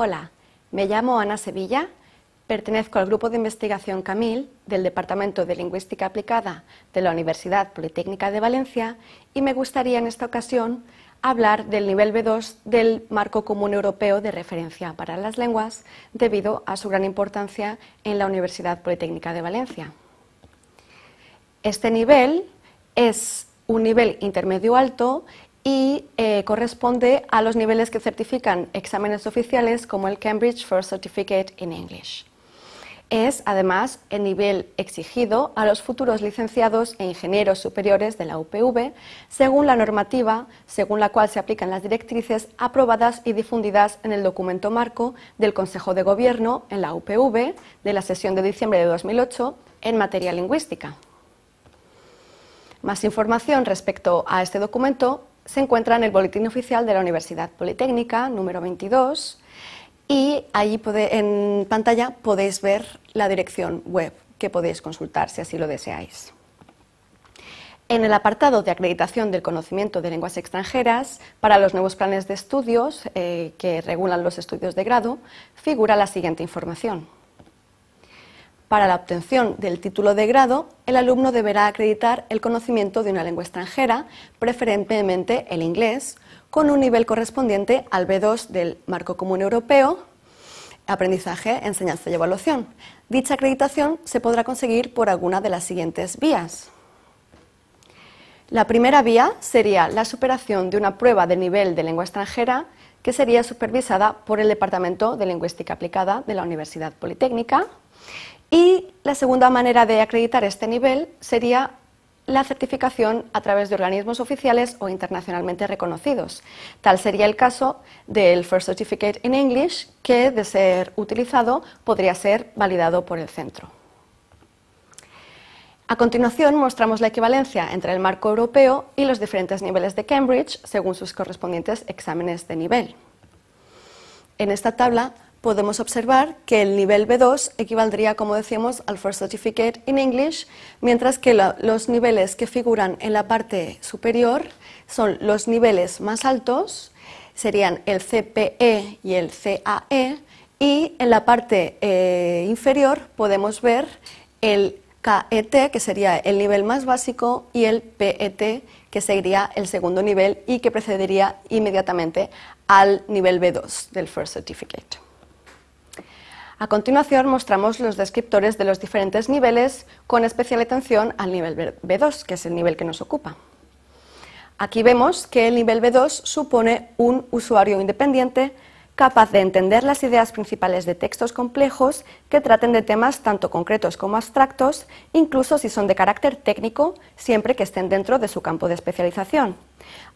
Hola, me llamo Ana Sevilla, pertenezco al grupo de investigación Camil del Departamento de Lingüística Aplicada de la Universidad Politécnica de Valencia y me gustaría en esta ocasión hablar del nivel B2 del Marco Común Europeo de Referencia para las Lenguas debido a su gran importancia en la Universidad Politécnica de Valencia. Este nivel es un nivel intermedio alto y eh, corresponde a los niveles que certifican exámenes oficiales como el Cambridge First Certificate in English. Es además el nivel exigido a los futuros licenciados e ingenieros superiores de la UPV, según la normativa según la cual se aplican las directrices aprobadas y difundidas en el documento marco del Consejo de Gobierno en la UPV de la sesión de diciembre de 2008 en materia lingüística. Más información respecto a este documento se encuentra en el Boletín Oficial de la Universidad Politécnica, número 22, y ahí en pantalla podéis ver la dirección web que podéis consultar si así lo deseáis. En el apartado de acreditación del conocimiento de lenguas extranjeras, para los nuevos planes de estudios eh, que regulan los estudios de grado, figura la siguiente información. Para la obtención del título de grado, el alumno deberá acreditar el conocimiento de una lengua extranjera, preferentemente el inglés, con un nivel correspondiente al B2 del Marco Común Europeo, Aprendizaje, Enseñanza y Evaluación. Dicha acreditación se podrá conseguir por alguna de las siguientes vías. La primera vía sería la superación de una prueba de nivel de lengua extranjera que sería supervisada por el Departamento de Lingüística Aplicada de la Universidad Politécnica y la segunda manera de acreditar este nivel sería la certificación a través de organismos oficiales o internacionalmente reconocidos. Tal sería el caso del First Certificate in English, que de ser utilizado podría ser validado por el centro. A continuación mostramos la equivalencia entre el marco europeo y los diferentes niveles de Cambridge según sus correspondientes exámenes de nivel. En esta tabla podemos observar que el nivel B2 equivaldría, como decíamos, al First Certificate in English, mientras que los niveles que figuran en la parte superior son los niveles más altos, serían el CPE y el CAE, y en la parte eh, inferior podemos ver el KET, que sería el nivel más básico, y el PET, que sería el segundo nivel y que precedería inmediatamente al nivel B2 del First Certificate. A continuación mostramos los descriptores de los diferentes niveles con especial atención al nivel B2, que es el nivel que nos ocupa. Aquí vemos que el nivel B2 supone un usuario independiente capaz de entender las ideas principales de textos complejos que traten de temas tanto concretos como abstractos, incluso si son de carácter técnico, siempre que estén dentro de su campo de especialización.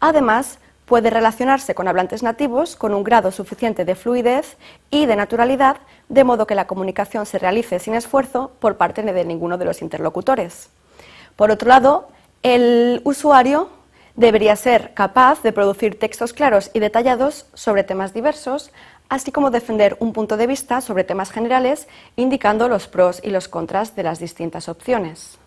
Además, puede relacionarse con hablantes nativos con un grado suficiente de fluidez y de naturalidad, de modo que la comunicación se realice sin esfuerzo por parte de ninguno de los interlocutores. Por otro lado, el usuario debería ser capaz de producir textos claros y detallados sobre temas diversos, así como defender un punto de vista sobre temas generales, indicando los pros y los contras de las distintas opciones.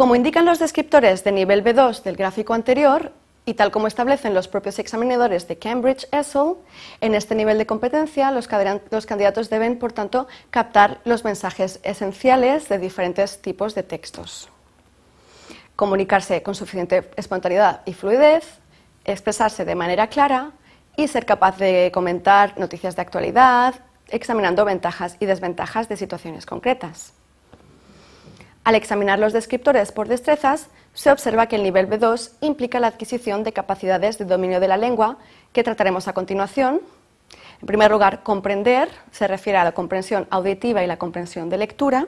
Como indican los descriptores de nivel B2 del gráfico anterior, y tal como establecen los propios examinadores de Cambridge ESOL, en este nivel de competencia los, candidatos deben, por tanto, captar los mensajes esenciales de diferentes tipos de textos, comunicarse con suficiente espontaneidad y fluidez, expresarse de manera clara y ser capaz de comentar noticias de actualidad, examinando ventajas y desventajas de situaciones concretas. Al examinar los descriptores por destrezas, se observa que el nivel B2 implica la adquisición de capacidades de dominio de la lengua, que trataremos a continuación. En primer lugar, comprender se refiere a la comprensión auditiva y la comprensión de lectura.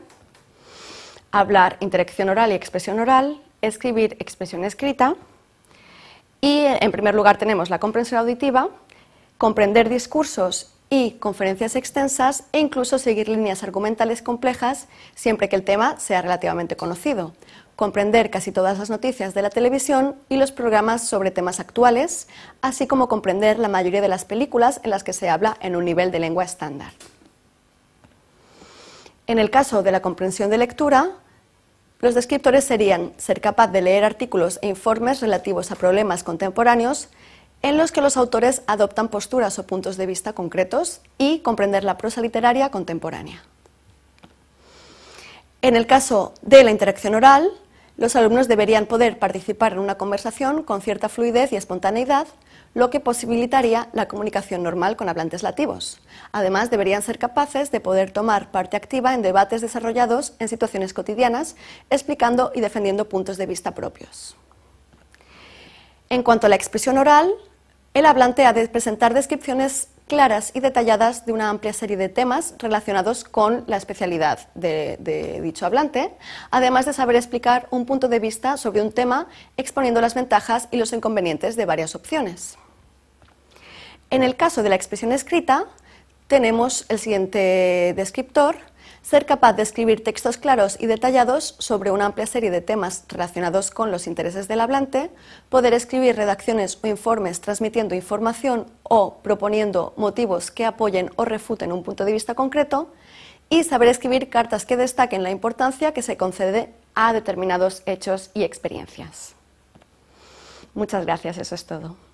Hablar, interacción oral y expresión oral. Escribir, expresión escrita. Y en primer lugar tenemos la comprensión auditiva, comprender discursos y conferencias extensas e incluso seguir líneas argumentales complejas siempre que el tema sea relativamente conocido, comprender casi todas las noticias de la televisión y los programas sobre temas actuales, así como comprender la mayoría de las películas en las que se habla en un nivel de lengua estándar. En el caso de la comprensión de lectura, los descriptores serían ser capaz de leer artículos e informes relativos a problemas contemporáneos en los que los autores adoptan posturas o puntos de vista concretos y comprender la prosa literaria contemporánea. En el caso de la interacción oral, los alumnos deberían poder participar en una conversación con cierta fluidez y espontaneidad, lo que posibilitaría la comunicación normal con hablantes lativos. Además, deberían ser capaces de poder tomar parte activa en debates desarrollados en situaciones cotidianas, explicando y defendiendo puntos de vista propios. En cuanto a la expresión oral, el hablante ha de presentar descripciones claras y detalladas de una amplia serie de temas relacionados con la especialidad de, dicho hablante, además de saber explicar un punto de vista sobre un tema exponiendo las ventajas y los inconvenientes de varias opciones. En el caso de la expresión escrita, tenemos el siguiente descriptor, ser capaz de escribir textos claros y detallados sobre una amplia serie de temas relacionados con los intereses del hablante, poder escribir redacciones o informes transmitiendo información o proponiendo motivos que apoyen o refuten un punto de vista concreto, y saber escribir cartas que destaquen la importancia que se concede a determinados hechos y experiencias. Muchas gracias, eso es todo.